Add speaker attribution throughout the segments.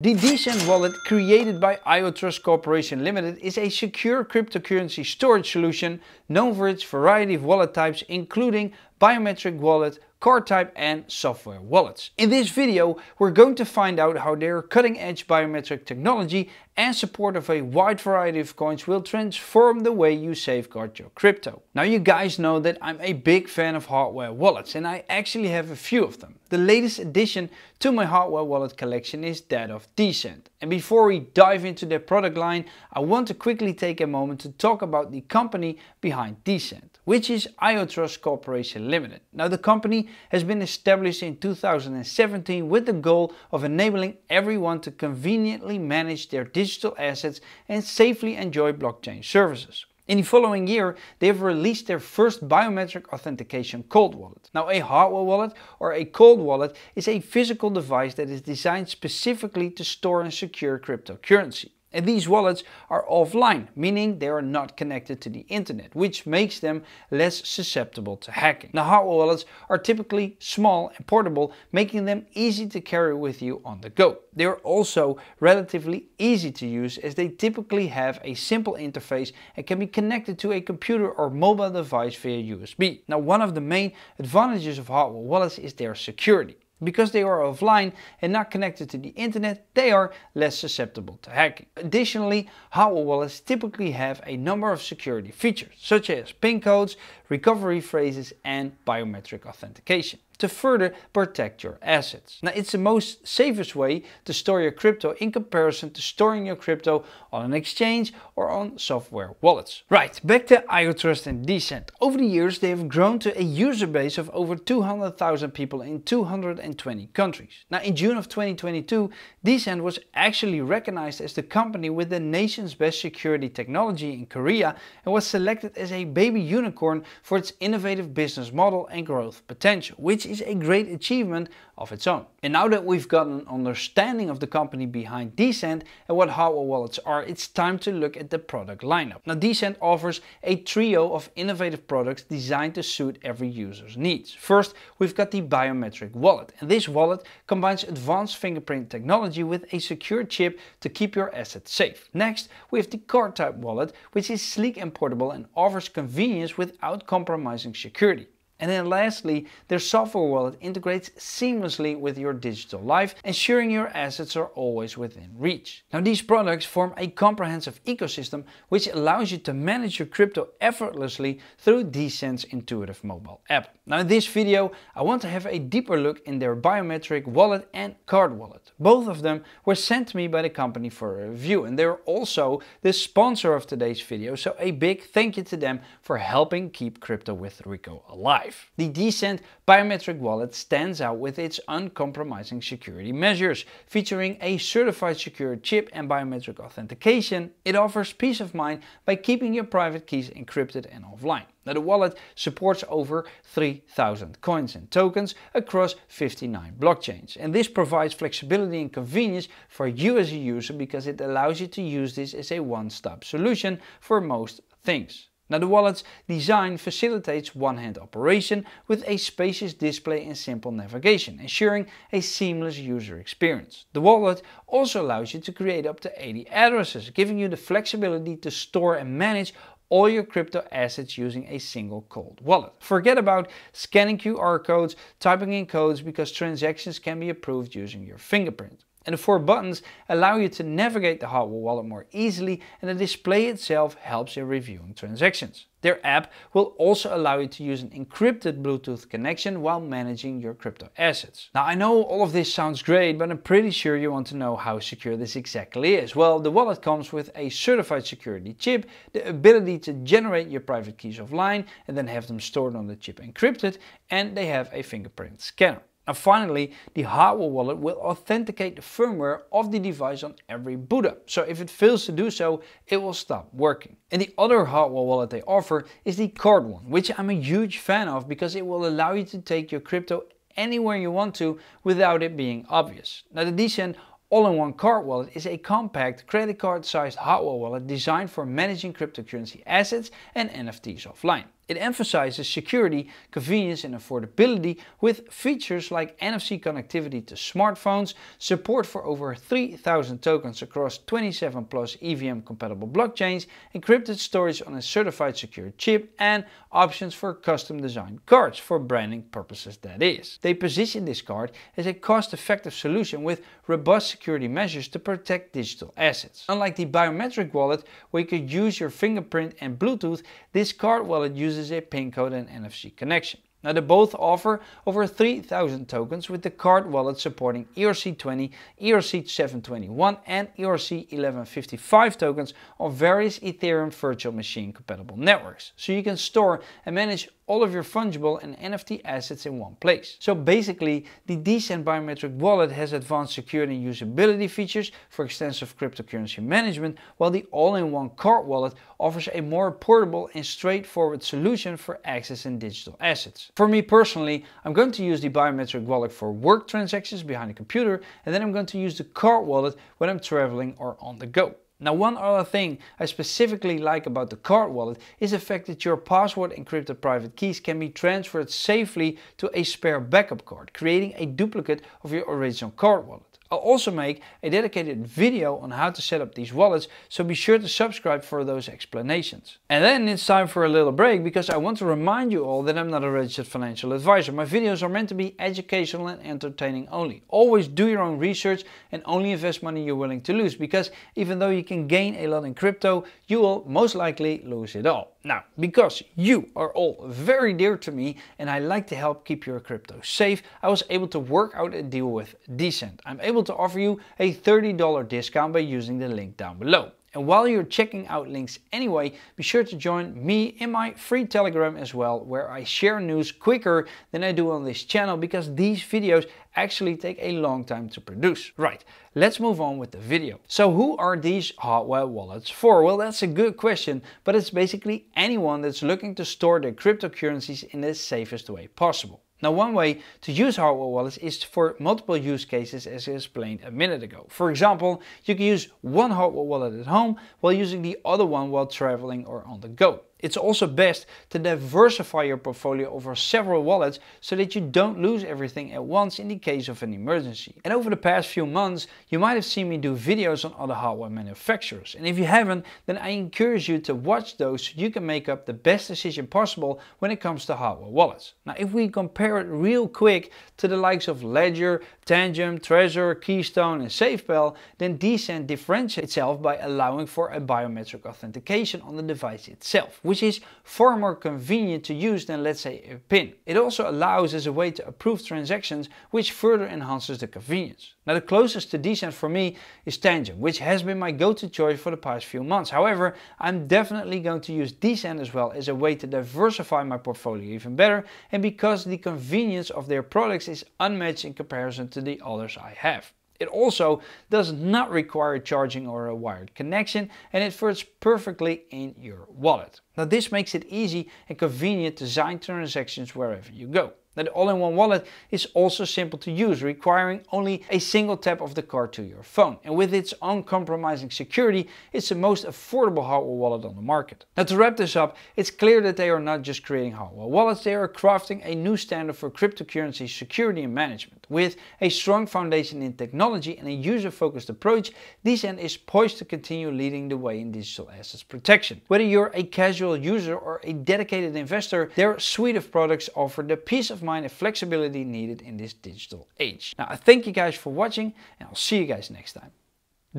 Speaker 1: The Decent wallet created by IOTrust Corporation Limited is a secure cryptocurrency storage solution known for its variety of wallet types including biometric wallet, card type and software wallets. In this video we're going to find out how their cutting edge biometric technology and support of a wide variety of coins will transform the way you safeguard your crypto. Now you guys know that I'm a big fan of hardware wallets and I actually have a few of them. The latest addition to my hardware wallet collection is that of Decent. And before we dive into their product line I want to quickly take a moment to talk about the company behind Decent which is Iotrust Corporation Limited. Now the company has been established in 2017 with the goal of enabling everyone to conveniently manage their digital assets and safely enjoy blockchain services. In the following year, they have released their first biometric authentication cold wallet. Now, a hardware wallet or a cold wallet is a physical device that is designed specifically to store and secure cryptocurrency. And these wallets are offline, meaning they are not connected to the internet, which makes them less susceptible to hacking. Now, hardware wallets are typically small and portable, making them easy to carry with you on the go. They are also relatively easy to use as they typically have a simple interface and can be connected to a computer or mobile device via USB. Now, one of the main advantages of hardware wallets is their security. Because they are offline and not connected to the internet, they are less susceptible to hacking. Additionally, hardware wallets typically have a number of security features, such as PIN codes, recovery phrases, and biometric authentication to further protect your assets. Now it's the most safest way to store your crypto in comparison to storing your crypto on an exchange or on software wallets. Right, back to IOTrust and Decent. Over the years they have grown to a user base of over 200,000 people in 220 countries. Now in June of 2022, Decent was actually recognized as the company with the nation's best security technology in Korea and was selected as a baby unicorn for its innovative business model and growth potential, which is a great achievement of its own. And now that we've got an understanding of the company behind Decent and what hardware wallets are, it's time to look at the product lineup. Now Decent offers a trio of innovative products designed to suit every user's needs. First, we've got the biometric wallet, and this wallet combines advanced fingerprint technology with a secure chip to keep your assets safe. Next, we have the card type wallet, which is sleek and portable and offers convenience without compromising security. And then lastly, their software wallet integrates seamlessly with your digital life, ensuring your assets are always within reach. Now these products form a comprehensive ecosystem which allows you to manage your crypto effortlessly through Decent's intuitive mobile app. Now in this video, I want to have a deeper look in their biometric wallet and card wallet. Both of them were sent to me by the company for a review and they're also the sponsor of today's video, so a big thank you to them for helping keep Crypto with Rico alive. The Decent biometric wallet stands out with its uncompromising security measures. Featuring a certified secure chip and biometric authentication, it offers peace of mind by keeping your private keys encrypted and offline. Now the wallet supports over 3,000 coins and tokens across 59 blockchains. And this provides flexibility and convenience for you as a user because it allows you to use this as a one-stop solution for most things. Now the wallet's design facilitates one-hand operation with a spacious display and simple navigation, ensuring a seamless user experience. The wallet also allows you to create up to 80 addresses, giving you the flexibility to store and manage all your crypto assets using a single cold wallet. Forget about scanning QR codes, typing in codes because transactions can be approved using your fingerprint and the four buttons allow you to navigate the hardware wallet more easily and the display itself helps in reviewing transactions. Their app will also allow you to use an encrypted Bluetooth connection while managing your crypto assets. Now I know all of this sounds great, but I'm pretty sure you want to know how secure this exactly is. Well, the wallet comes with a certified security chip, the ability to generate your private keys offline and then have them stored on the chip encrypted, and they have a fingerprint scanner. And finally, the hardware wallet will authenticate the firmware of the device on every boot up. So if it fails to do so, it will stop working. And the other hardware wallet they offer is the Card one, which I'm a huge fan of because it will allow you to take your crypto anywhere you want to without it being obvious. Now the Decent all-in-one card wallet is a compact credit card sized hardware wallet designed for managing cryptocurrency assets and NFTs offline. It emphasizes security, convenience, and affordability with features like NFC connectivity to smartphones, support for over 3,000 tokens across 27 plus EVM compatible blockchains, encrypted storage on a certified secure chip, and options for custom designed cards for branding purposes that is. They position this card as a cost effective solution with robust security measures to protect digital assets. Unlike the biometric wallet where you could use your fingerprint and Bluetooth, this card wallet uses uses a pin code and NFC connection. Now they both offer over 3000 tokens with the card wallet supporting ERC20, ERC721 and ERC1155 tokens on various Ethereum virtual machine compatible networks. So you can store and manage all of your fungible and NFT assets in one place. So basically, the Decent Biometric Wallet has advanced security and usability features for extensive cryptocurrency management, while the all-in-one card wallet offers a more portable and straightforward solution for accessing digital assets. For me personally, I'm going to use the biometric wallet for work transactions behind a computer, and then I'm going to use the card wallet when I'm traveling or on the go. Now one other thing I specifically like about the card wallet is the fact that your password encrypted private keys can be transferred safely to a spare backup card, creating a duplicate of your original card wallet. I'll also make a dedicated video on how to set up these wallets, so be sure to subscribe for those explanations. And then it's time for a little break because I want to remind you all that I'm not a registered financial advisor. My videos are meant to be educational and entertaining only. Always do your own research and only invest money you're willing to lose because even though you can gain a lot in crypto, you will most likely lose it all. Now, because you are all very dear to me and I like to help keep your crypto safe, I was able to work out a deal with Decent. I'm able able to offer you a $30 discount by using the link down below. And while you're checking out links anyway, be sure to join me in my free Telegram as well, where I share news quicker than I do on this channel because these videos actually take a long time to produce. Right, let's move on with the video. So who are these hardware wallets for? Well, that's a good question, but it's basically anyone that's looking to store their cryptocurrencies in the safest way possible. Now one way to use hardware wallets is for multiple use cases as I explained a minute ago. For example, you can use one hardware wallet at home while using the other one while traveling or on the go. It's also best to diversify your portfolio over several wallets so that you don't lose everything at once in the case of an emergency. And over the past few months, you might have seen me do videos on other hardware manufacturers. And if you haven't, then I encourage you to watch those so you can make up the best decision possible when it comes to hardware wallets. Now, if we compare it real quick to the likes of Ledger, Tangent, Trezor, Keystone, and SafePal, then Descent differentiates itself by allowing for a biometric authentication on the device itself which is far more convenient to use than let's say a PIN. It also allows as a way to approve transactions which further enhances the convenience. Now the closest to decent for me is Tangent, which has been my go-to choice for the past few months. However, I'm definitely going to use Decent as well as a way to diversify my portfolio even better and because the convenience of their products is unmatched in comparison to the others I have. It also does not require charging or a wired connection and it fits perfectly in your wallet. Now this makes it easy and convenient to sign transactions wherever you go. That all-in-one wallet is also simple to use, requiring only a single tap of the card to your phone. And with its uncompromising security, it's the most affordable hardware wallet on the market. Now to wrap this up, it's clear that they are not just creating hardware wallets, they are crafting a new standard for cryptocurrency security and management. With a strong foundation in technology and a user-focused approach, DCEN is poised to continue leading the way in digital assets protection. Whether you're a casual user or a dedicated investor, their suite of products offer the peace of mind and flexibility needed in this digital age. Now, I thank you guys for watching and I'll see you guys next time.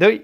Speaker 1: Doei!